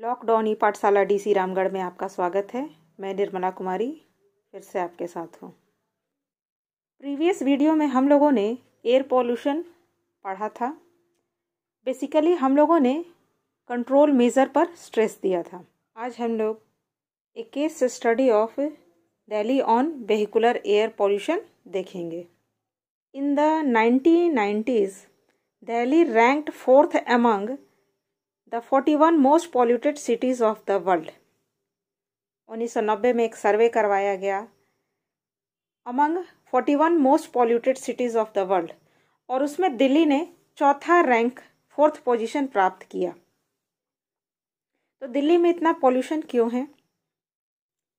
Lockdown ई पाठशाला DC Ramgarh में आपका स्वागत है मैं निर्मला कुमारी फिर से आपके साथ हूँ प्रीवियस वीडियो में हम लोगों ने एयर पॉल्यूशन पढ़ा था बेसिकली हम लोगों ने कंट्रोल मेज़र पर स्ट्रेस दिया था आज हम लोग a case study of Delhi on vehicular air pollution देखेंगे in the nineteen nineties Delhi ranked fourth among the forty one most polluted cities of the world 1990 में एक सर्वे करवाया गया among 41 most polluted cities of the world और उसमें दिल्ली ने चौथा rank fourth position प्राप्त किया तो दिल्ली में इतना पॉल्यूशन क्यों है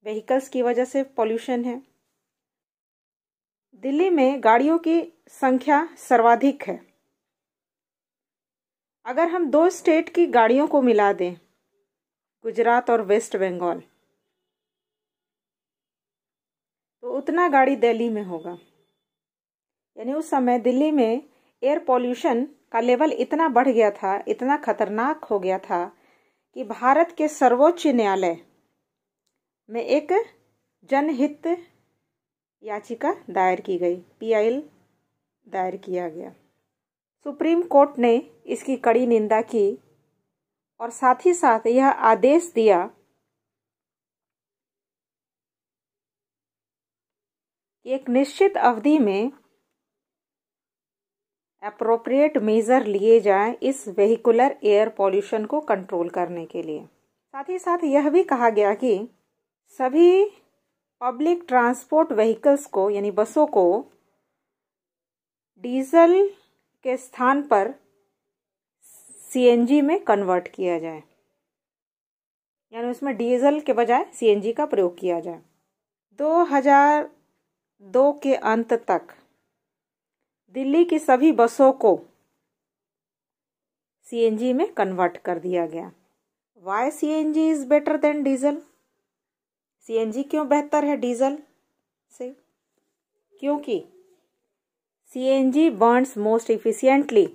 व्हीकल्स की वजह से पॉल्यूशन है दिल्ली में गाड़ियों की संख्या सर्वाधिक है अगर हम दो स्टेट की गाड़ियों को मिला दें गुजरात और वेस्ट बंगाल तो उतना गाड़ी दिल्ली में होगा यानी उस समय दिल्ली में एयर पॉल्यूशन का लेवल इतना बढ़ गया था इतना खतरनाक हो गया था कि भारत के सर्वोच्च न्यायालय में एक जनहित याचिका दायर की गई पीआईएल दायर किया गया सुप्रीम कोर्ट ने इसकी कड़ी निंदा की और साथ ही साथ यह आदेश दिया कि एक निश्चित अवधि में अप्रोप्रिएट मेजर लिए जाएं इस वेहिकुलर एयर पॉल्यूशन को कंट्रोल करने के लिए साथ ही साथ यह भी कहा गया कि सभी पब्लिक ट्रांसपोर्ट व्हीकल्स को यानी बसों को डीजल के स्थान पर सीएनजी में कन्वर्ट किया जाए यानी उसमें डीजल के बजाय सीएनजी का प्रयोग किया जाए 2002 के अंत तक दिल्ली की सभी बसों को सीएनजी में कन्वर्ट कर दिया गया why C N G is better than diesel C N G क्यों बेहतर है डीजल से क्योंकि CNG burns most efficiently.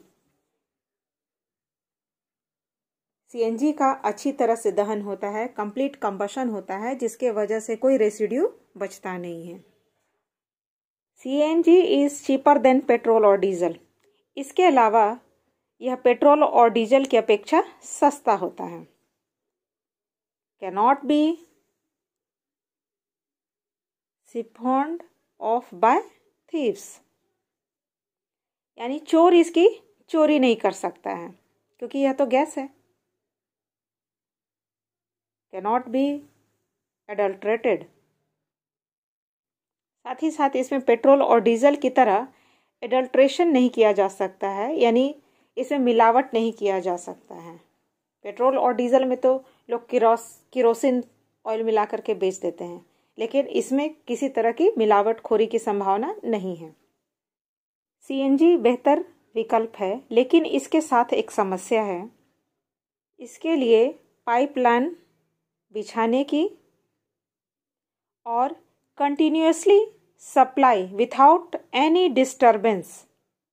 CNG का अच्छी तरह से दहन होता है कंप्लीट कंबशन होता है जिसके वजह से कोई रेसिड्यू बचता नहीं है CNG is cheaper than petrol और डीजल इसके अलावा यह पेट्रोल और डीजल की अपेक्षा सस्ता होता है cannot be siphoned off by thieves यानी चोर इसकी चोरी नहीं कर सकता है क्योंकि यह तो गैस है कैनॉट बी एडल्ट्रेटेड साथ ही साथ इसमें पेट्रोल और डीजल की तरह एडल्ट्रेशन नहीं किया जा सकता है यानी इसमें मिलावट नहीं किया जा सकता है पेट्रोल और डीजल में तो लोग किरोस किरोसिन ऑयल मिला करके बेच देते हैं लेकिन इसमें किसी तरह की मिलावट खोरी की संभावना नहीं है सीएनजी बेहतर विकल्प है लेकिन इसके साथ एक समस्या है इसके लिए पाइपलाइन बिछाने की और continuously supply without any disturbance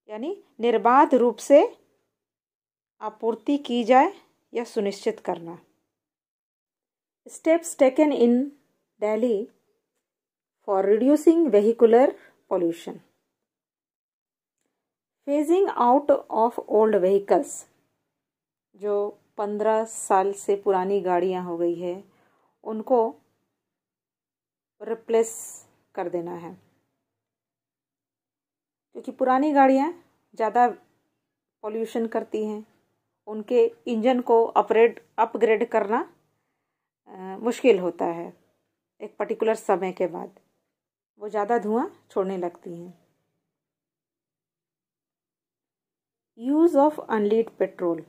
यानी निर्बाध रूप से आपूर्ति की जाए यह सुनिश्चित करना steps taken in Delhi for reducing vehicular pollution phasing out of old vehicles जो पंद्रह साल से पुरानी गाड़ियां हो गई है उनको रिप्लेस कर देना है क्योंकि पुरानी गाड़ियां ज़्यादा पोल्यूशन करती हैं उनके इंजन को अपग्रेड अपग्रेड करना आ, मुश्किल होता है एक पर्टिकुलर समय के बाद वो ज़्यादा धुआं छोड़ने लगती हैं use of unleaded petrol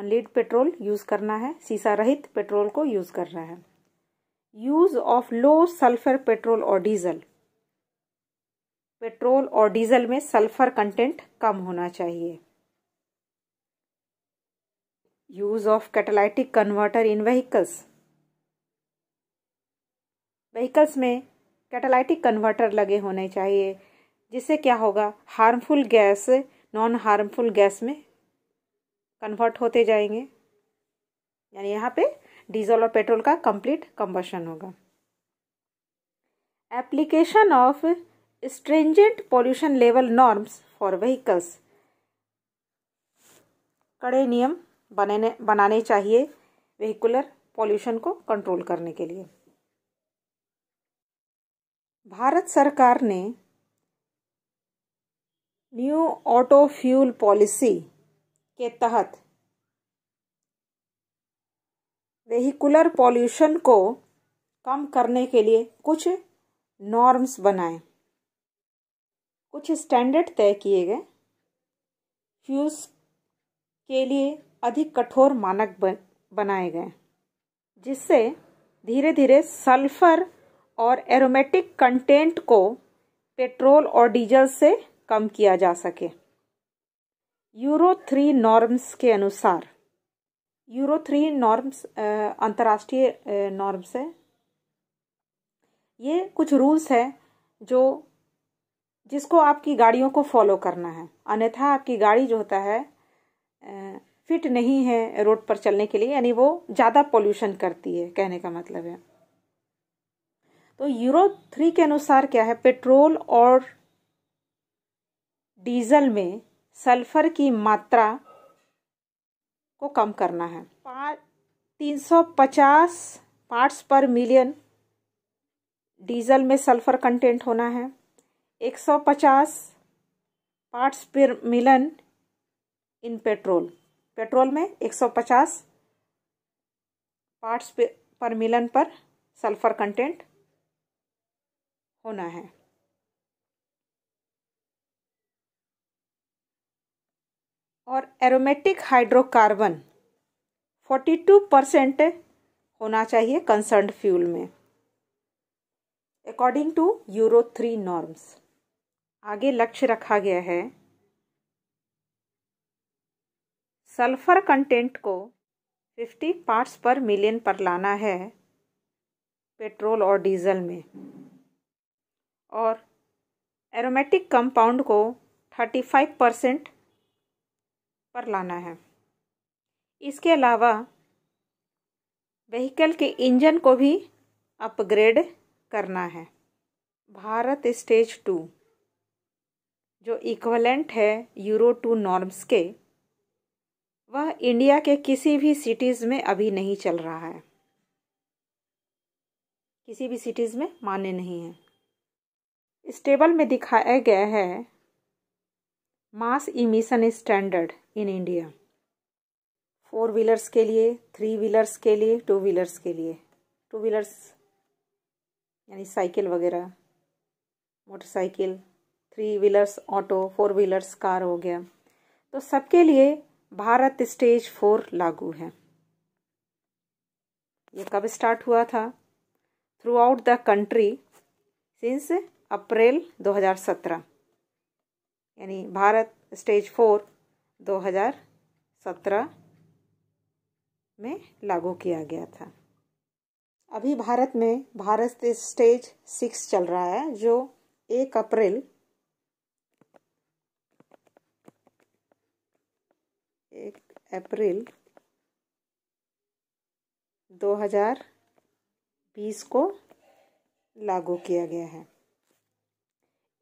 unleaded petrol use करना है सीसा रहित पेट्रोल को यूज करना है use of low sulphur petrol और डीजल पेट्रोल और डीजल में सल्फर कंटेंट कम होना चाहिए use of catalytic converter in vehicles vehicles में कैटालाइटिक कन्वर्टर लगे होने चाहिए जिससे क्या होगा harmful gas non harmful gas में कन्वर्ट होते जाएंगे यानी यहाँ पे डीजल और पेट्रोल का कंप्लीट कंबशन होगा application of stringent pollution level norms for vehicles कड़े नियम बनाने बनाने चाहिए व्हीकुलर पॉल्यूशन को कंट्रोल करने के लिए भारत सरकार ने न्यू ऑटो फ्यूल पॉलिसी के तहत वेहिकुलर पॉल्यूशन को कम करने के लिए कुछ नॉर्म्स बनाए कुछ स्टैंडर्ड तय किए गए फ्यूल्स के लिए अधिक कठोर मानक बनाए गए जिससे धीरे धीरे सल्फर और एरोमेटिक कंटेंट को पेट्रोल और डीजल से कम किया जा सके यूरो थ्री नॉर्म्स के अनुसार यूरो थ्री नॉर्म्स अंतर्राष्ट्रीय नॉर्म्स है ये कुछ रूल्स है जो जिसको आपकी गाड़ियों को फॉलो करना है अन्यथा आपकी गाड़ी जो होता है फिट नहीं है रोड पर चलने के लिए यानी वो ज़्यादा पोल्यूशन करती है कहने का मतलब है तो यूरो थ्री के अनुसार क्या है पेट्रोल और डीजल में सल्फर की मात्रा को कम करना है पाँच तीन सौ पचास पार्ट्स पर मिलियन डीजल में सल्फर कंटेंट होना है एक सौ पचास पार्ट्स पर मिलन इन पेट्रोल पेट्रोल में एक सौ पचास पार्ट्स पर मिलन पर सल्फर कंटेंट होना है और एरोमेटिक हाइड्रोकार्बन 42 परसेंट होना चाहिए कंसर्न फ्यूल में according to Euro three norms आगे लक्ष्य रखा गया है सल्फर कंटेंट को 50 पार्ट्स पर मिलियन पर लाना है पेट्रोल और डीजल में और एरोमेटिक कंपाउंड को 35 परसेंट पर लाना है इसके अलावा व्हीकल के इंजन को भी अपग्रेड करना है भारत स्टेज टू जो इक्वलेंट है यूरो टू नॉर्म्स के वह इंडिया के किसी भी सिटीज़ में अभी नहीं चल रहा है किसी भी सिटीज़ में मान्य नहीं है इस टेबल में दिखाया गया है mass emission standard in India four wheelers के लिए थ्री व्हीलर्स के लिए टू व्हीलर्स के लिए टू व्हीलर्स यानी साइकिल वगैरह motorcycle three wheelers auto four wheelers car हो गया तो सबके लिए भारत स्टेज फोर लागू है ये कब स्टार्ट हुआ था throughout the country since April 2017 यानी भारत स्टेज फोर 2017 में लागू किया गया था अभी भारत में भारत स्टेज सिक्स चल रहा है जो एक अप्रैल एक अप्रैल 2020 को लागू किया गया है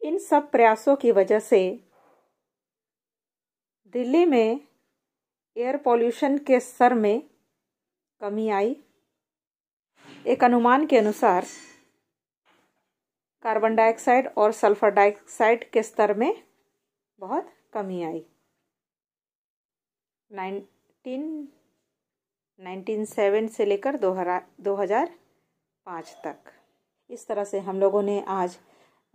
इन सब प्रयासों की वजह से दिल्ली में एयर पॉल्यूशन के स्तर में कमी आई एक अनुमान के अनुसार कार्बन डाइऑक्साइड और सल्फर डाइऑक्साइड के स्तर में बहुत कमी आई नाइनटीन नाइनटीन सेवन से लेकर दो हजार दो हजार पाँच तक इस तरह से हम लोगों ने आज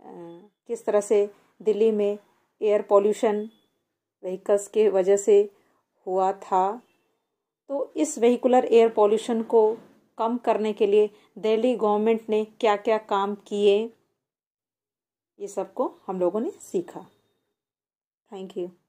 किस तरह से दिल्ली में एयर पॉल्यूशन व्हीकल्स के वजह से हुआ था तो इस वहीकुलर एयर पॉल्यूशन को कम करने के लिए दिल्ली गवर्नमेंट ने क्या क्या काम किए ये सबको हम लोगों ने सीखा थैंक यू